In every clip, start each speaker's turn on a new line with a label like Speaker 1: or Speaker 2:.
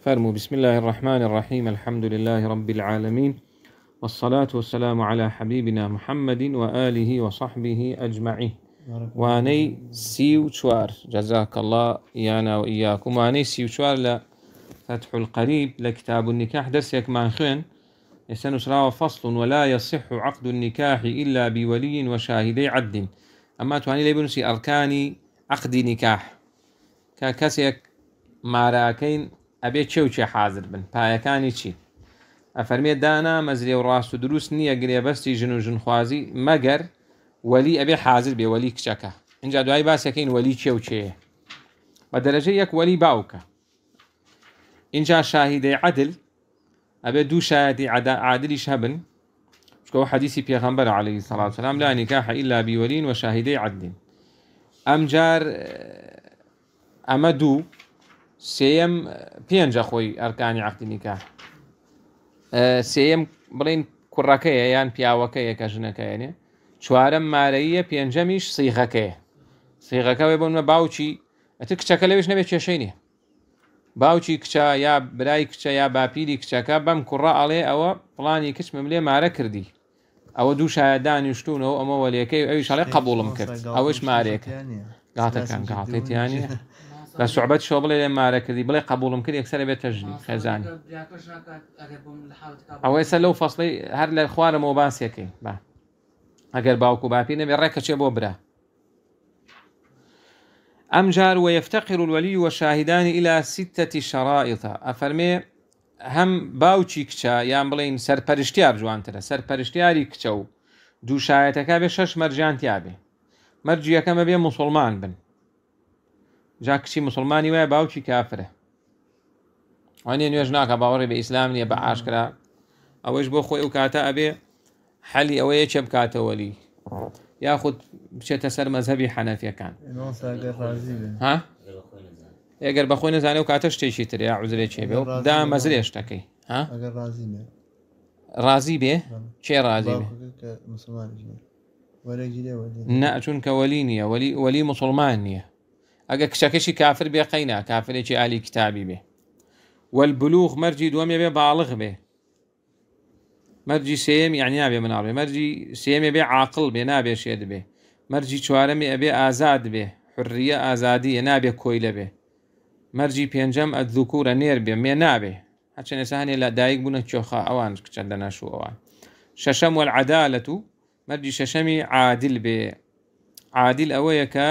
Speaker 1: فرموا بسم الله الرحمن الرحيم الحمد لله رب العالمين والصلاة والسلام على حبيبنا محمد وآله وصحبه أجمعين واني سيو شوار جزاك الله إيانا وإياكم واني سيو شوار فتح القريب لكتاب النكاح درسك مانخين خين يسنسرا فصل ولا يصح عقد النكاح إلا بولي وشاهدي عدل أما تواني ليبنسي أركاني عقد نكاح كاكسيك ماراكين ئەبێ چێوچێ حاضر بن پایەکانی چی ئەفەرمێ دانا مەزرێ و ڕاست و دروست نییە گرێبەستی ژن و ژنخوازی مەگەر وەلی ئەبێ حاضر بێ وەلی کچەکە اینجا دوای باسیەکەین وەلی چێوچێ بە دەرەژە یەک وەلی باوکە اینجا شاهیدەی عدل ئەبێ دوو شایەتی عدا عادلیش هەبن چکەوە حەدیسی پێغەمبەر عليهەی سەڵاتسلام لا نکاح إلا بیوەلین و شاهیدەی عدلین ئەم جار ئەمە دوو سێم پێنجە خۆی ئەرکانی عقدنیکە سێم بڵین کوڕەکەیە یان پیاوەکەیە کە ژنەکەێنێ چوارم مارەیە پێنجەمیش سیغەکەیە سیغەکەوێ بۆنمە باوچی ئەت کچەکە لەوێش نەبێت کێشەی نیە باوچی کچە یا برای کچە یا باپیری کچەکە بەم کوڕە ئەڵێ ئەوە پڵانی کچمم لێ مارە کردی ئەوە دوو شایدانی شتونەوە ئەمە وەلەکەی ئەوی شڵێ قبولڵم کرد ئەوەش مارێک گاتەکان گاتێتیانە لە سوعبەت شۆ بڵێ مارە کردی بڵێ قبولم کرد یەکسەر بێت تەژنی خێزانانی ئەو ئێستا لەو فەصلی هەر لە خوارمەوە باسیەکەی با ئەگەر باوکو باپی نەبێ ڕێکەچێ بۆ برا ئەم جار و یفتەقیر الوەلی وە شاهدانی ئیلا سیتەتی شەڕائڵە ئەفەرمێ هەم باوچی کچە یان بڵین سەرپەرشتیار جوانترە سەرپەرشتیاری کچە و دووشایەتەکە بێ شەش مەرجانتیابێ مەرجیەکەمە بێ مسلمان بن جا کچی مسلمانی وایە باوکی کافرە وانە نوێژ ناکە باوەڕی بە ئیسلام نیە بە ئاشکرا ئەوەش بۆ خۆی ئەو کاتە ئەبێ حەلی ئەوەیە چێ بکاتەوەلی یاخود بچێتە سەر مەذهبی حەنەفیەکان ها؟ ئەگەر بە خۆی نزانێ و کاتە شتێکی تر یا عوزرێ چێبێ و دا مەزرێ شتەکەی ڕازی بێ چێ ڕازی بێ نە چونکە وەلی نییە وەلی وەلی مسلمان نییە ئەگە کچەکەشی کافر بێ قەینا کافرێکی علی کتابی بێ والبلوغ مەرجی دووەمێ بێ باڵغ بێ مەرجی سێم یانیا بێ مناڵێ مەرجی سێمێ بێ عاقل بێ نابێ شێ بێ مەرجی چوارەمی ئەبێ ئازاد بێ حڕیە ئازادیە نابێ کۆی لەبێ مەرجی پێنجەم ئەدوکوورە نێر بێ مێ نابێ هەچەن ئێسانێ لە دایک بوونە کۆخا ئەوان کچەندە نەشوو ئەوان شەشەم وەعادالەت و مەرجی شەشەمی عادل بێ عادل ئەوەیە کە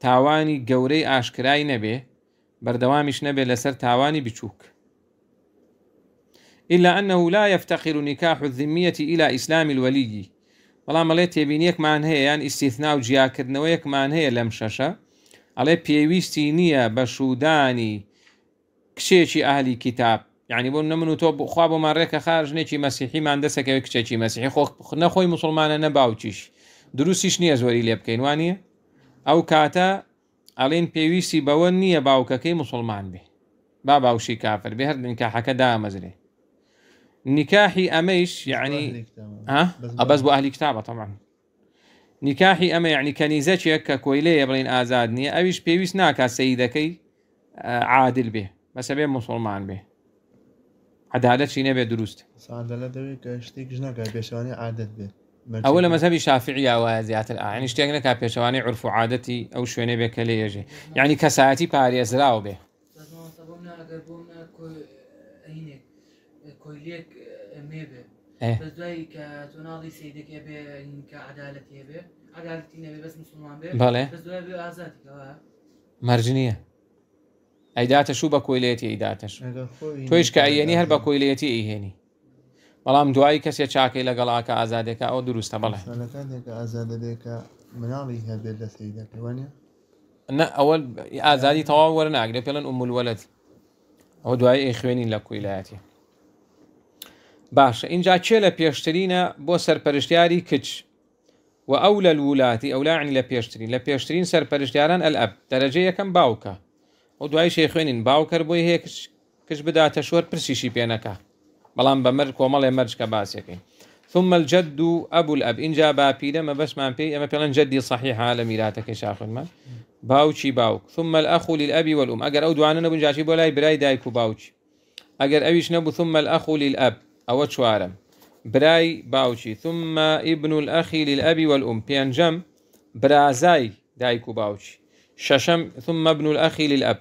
Speaker 1: تاوانی گەورەی ئاشکرای نەبێ بەردەوامیش نەبێ لەسەر تاوانی بچووک إلا أنه لا يفتقر نكاح الذمية إلى إسلام الولي بەڵام ئەڵێ تێبینیەکمان هەیە یان ئیسیتنا و جیاکردنەوەیەکمان هەیە لەم شەشە ئەڵێ پێویستی نییە بە شودانی کشێکی ئاهلی کتاب یعنی بۆ نەمن و تۆ بخوا بۆمان ڕێکە خارژنێکی مەسیحیمان دەسەکەوێت کچێکی مەسیحی خۆ نەخۆی مسلمانە نەباوچیش دروستیش نییە زۆری لێ بکەین وانە ئەو کاتە ئەڵێن پێویستی بەوە نییە باوکەکەی مسلمان بێ با باوشی کافر بێ هەر نکاحەکە دامەزرێ نکاحی ئەمەش یعنی ئەبەس بۆ ئالی کتابە تەمان نکاحی ئەمە یعنی کەنیزەکێک کە کۆیلەیە بڵین ئازاد نییە ئەویش پێویست ناکات سەیدەکەی عادل بێ بەسە بێ مسلمان بێ عدالت چی نەبێ دروست شتێک ژناکە پێشوانی عادت بێت ئەوە لە مەذهبی شافعی ئەوە زیاتر ئاینی شتێک نەکا پێچەوانی عرف و عادەتی ئەو شوێنێ بێکە لە ێژێ یعنی يعني کەسایەتی پارێزراوە بێ إيه. مرجنية أي ئەیداتە شو بكويليتي أي داتش تويش کە ئەیێنی بكويليتي أي کۆیلێتی بەڵام دوایی کەسێک چاکەی لەگەڵاکە ئازادێکە ئەو دروستە بڵێ ئازادەکە مناڵی هەبێت لە سیدەکەوانە نە ئەوە ئازادی تەواو وەرناگرێت پێڵەن ئومولوەلەت ئەو دوایی خوێنی لە کویلایەتی باشە اینجا چێ لە پێشترینە بۆ سەرپەرشتیاری کچ و ئەو لە ولاتی ئەو لاعنی لە پێشترین لە پێشترین سەرپەرشتیاران ئەلعب دەرەجە یەکەم باوکە ئەو دوای شێ خوێنین باوکەر بۆی هەیە کچ بداتە شوەر پرسیشی پێنەکە بلان بە مەرد کۆمەڵێ مەرجکە باسیەکەی ثم الجد ابو الاب ان و ئەبول ئەب اینجا ما بەشمان پێی ئەمە پێڵەن جدی صحیح لە میراتەکەی ما باوچی باوک ثم الأخ للأبي والأم اجر ئەو دوانە نبو جاچی بولاي براي برای دایک اجر ابيش نبو ثم الأخ للأب او چوارم براي باوچی ثم ابن الأخ للأبي والأم پێنجەم برازای دایک و باوچی شەشەم ثم ابن الأخ للأب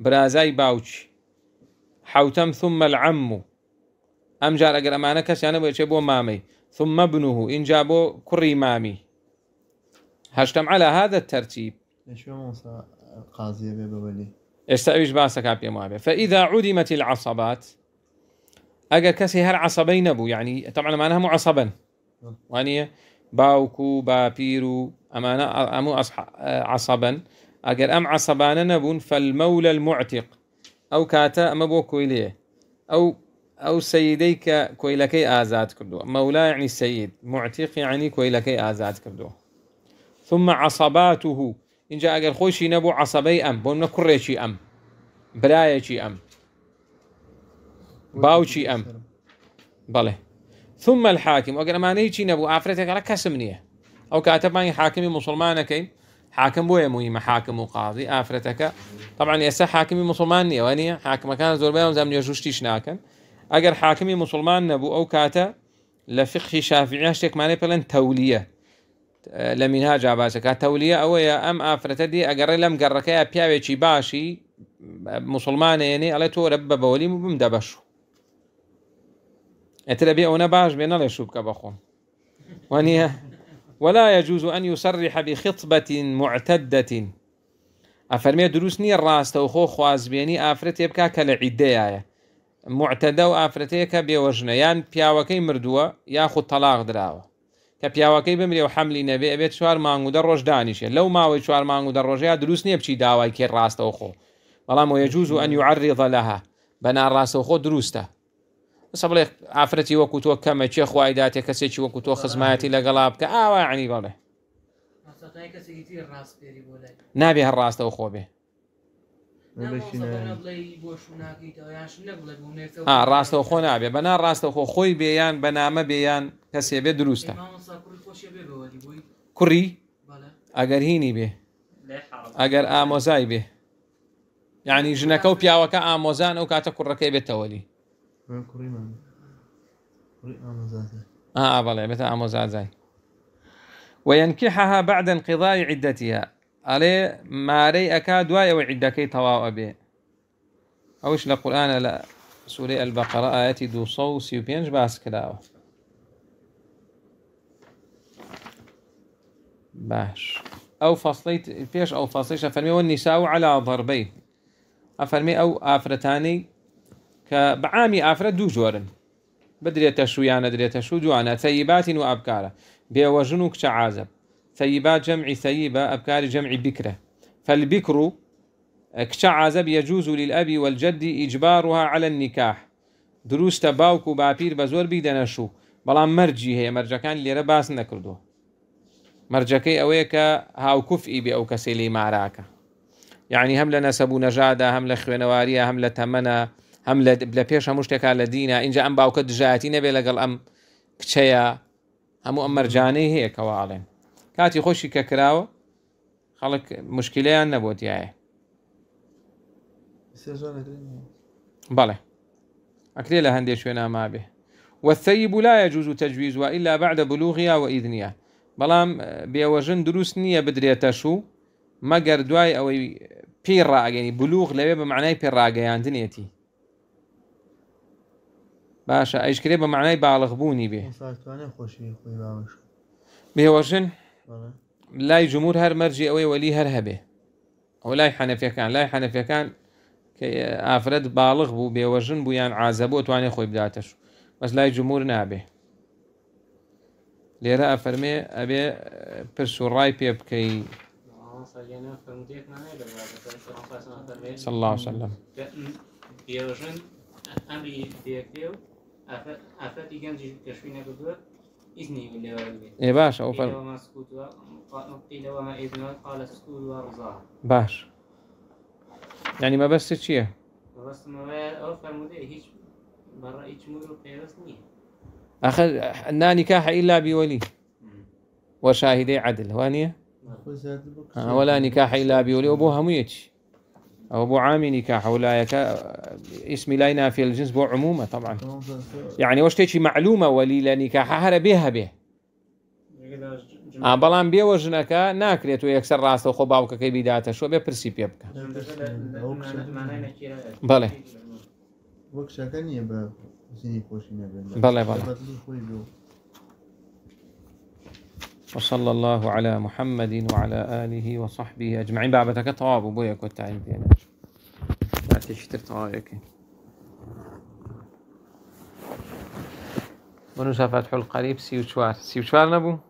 Speaker 1: برازاي باوچی حوتم ثم العمو ام جار اگر امانه کس یعنی بچه بو مامی ثم ابنه این جابو کری مامی هشتم على هذا الترتيب شو موسى القاضي ابي بولي استعيش باسك ابي مابي فاذا عدمت العصبات اجا كسي هر عصبين ابو يعني طبعا معناها مو عصبا واني باوكو بابيرو امانه امو عصبا اجر ام عصبانا نبون فالمولى المعتق او كاتا ام بوكو اليه او أو سيديك كويلكي آزاد كردو مولا يعني یعنی معتق يعني كويلكي آزاد كردو ثم عصباته إن ئەگەر خۆشی نەبوو عسەبەی ئەم بۆ أم کوڕێکی أم برایەکی أم باوچی أم بله ثم الحاکم ئەگەر ئەمانەی نبو نەبوو ئافرەتێکەکە کەسم أو ئەو حاكمي حاکمی مسلمانەکەی حاكم بۆیە مهمە حاکم حاكم وقاضي ئافرەتەکە طبعا ئێستا حاكمي مسلمان نیەوە نیە حاکمەکان زۆربیان زەم نێژوشتیش ناکەن اگر حاکمی مسلمان نەبوو ئەو کاتە لە فخی معنی شتێکمانەی تولیه لمنها لە که تولیه او یا ام ئافرەتە دی ئەگەڕێ یا گەڕەکەیە چی باشی مسلمان ئەڵێ تۆرە بە بەوەلی و بم دەبەش ئەترە بێ ئەوە باش بێ نەڵێ که بکە بەخۆم ولا يجوز أن يصرح بخطبة معتدة أفرمي دروسني الراس توخو خوازبيني خۆ خوازبێنی ئافرەت بک معتەدە و ئافرەتەیەکە بێوەژنەیان پیاوەکەی مردووە یاخود تەلاق دراوە کە پیاوەکەی بمرێ و حملی نەبێ ئەبێت چوار مانگودە ڕۆژ دانیشێ لەو ماوەی چوار مانگودە ڕۆژەیە دروست نییە بچی داوای کێ ڕاستەوە خۆ بەڵام وەیەجووز و ئەنی عڕێڵە لەها بە ناڕاستەوە خۆ دروستە سەڵێ ئافرەتی وەکو تۆ کەمە چێ خوایداتێ کەسێکی وەکو تۆ خزمایەتی لەگەڵا بکە ئاوا عنی بەڵێ نابێ هەر ڕاستەوە خۆ بێ ڕاستەوە خۆ نابێ بەنا ڕاستەوە خۆ خۆی بێیان بەنامە بێیان کەسێ بێ دروستە کوڕی ئەگەر هینی بێ ئەگەر ئامۆزای بێ یعنی ژنەکە و پیاوەکە ئامۆزان ئەو کاتە کوڕەکەی بێتەوەلی بەڵێ بێتە ئامۆزازای وەنکیحها بعدن قیضای عیدەتە ئەڵێ مارەی ئەک دوایەوە عیدەکەی تەواو ئەبێ ئەوش لە قورآانە أنا لا سورة البقرة 235 دو کراوە باش ئەو فەصلی پێش باش أو فصليت نیسا أو علا ضربەی والنساء على ضربين أفرمي أو ئافرەت دوو جۆرن بدرێتە شویانە درێتە شو جوانە تەیباتین و جوانا تيبات وأبكارا بيوجنوك تعازب ثيبا جمع ثيبة أبكار جمع بكرة فالبكر كشعزب يجوز للأب والجد إجبارها على النكاح دروس تباوك بابير بزور بيدنشو بلا مرجي هي مەرجەکان لێرە باس نەکردووە مەرجەکەی ئەوەیە کە هاوکوفی بێ ئەو کەسی لی ماراکە یعنی هەم لە نەسەبوو نەژادا هەم لە خوێنەواریە هم لە تەمەە هەم لە پێش هەموو شتێکا لە دینە اینجا ئەم باوکە دژایەتی نەبێ لەگەڵ ئەم کچەیە هەموو کاتی خۆشی کە کراوە خەڵک مشکلیان نەبووتیایە بەڵێ ئەکرێ لە هەندێک شوێنە ما بێ والثيب لا يجوز تجويزها إلا بعد بلوغها وإذنها بەڵام بێوەژن دروست نییە بدرێتە شو مەگەر دوای ئەوەی پێڕاگەنی بلوغ لەوێ بە معنای پێڕاگەیاندنێتی باشە ئەیشکرێ بە معنای باڵغ بوونی بێ بێوەژن لای جمهور هەر مەرجی ئەوەی وەلی هەر هەبێ ئەو لای حەنەفەکان لای حەنەفەکان کە ئافرەت باڵغ بوو بێوەژن بوویان ئازەبوو توانێت خۆی بداتەش بەس لای جمهور نابێ لێرە ئەفەرمێ ئەبێ پرسوڕای پێ بکەی سلام ئەمری ئافرەتی گەنجی کەشوی نەبدووە إذني ولا والدي إيه باش أو فل وما وما قال باش يعني ما بس شيء ما بس ما مدير هيش هيش مدير قيرس نيه أخذ لا نكاح إلا بولي وشاهدي عدل وانية آه ولا نكاح إلا بولي أبوها ميتش او بو عامي نكاح ولا اسمي لا ينافي الجنس بو عمومه طبعا يعني واش تيجي معلومه ولي لا نكاح هر بها به آه بلان بيو جنكا ناكريت ويكسر راسه خو كي بيداتا شو بيه برسي بيبكا بلي وكشا كان يبا زيني خوشي نبا بلي بلي وصلى الله على محمد وعلى آله وصحبه أجمعين بابتك طواب وبويك والتعين بينا بعد شتر طوابك ونسى فتح القريب سيوشوار سيوشوار نبو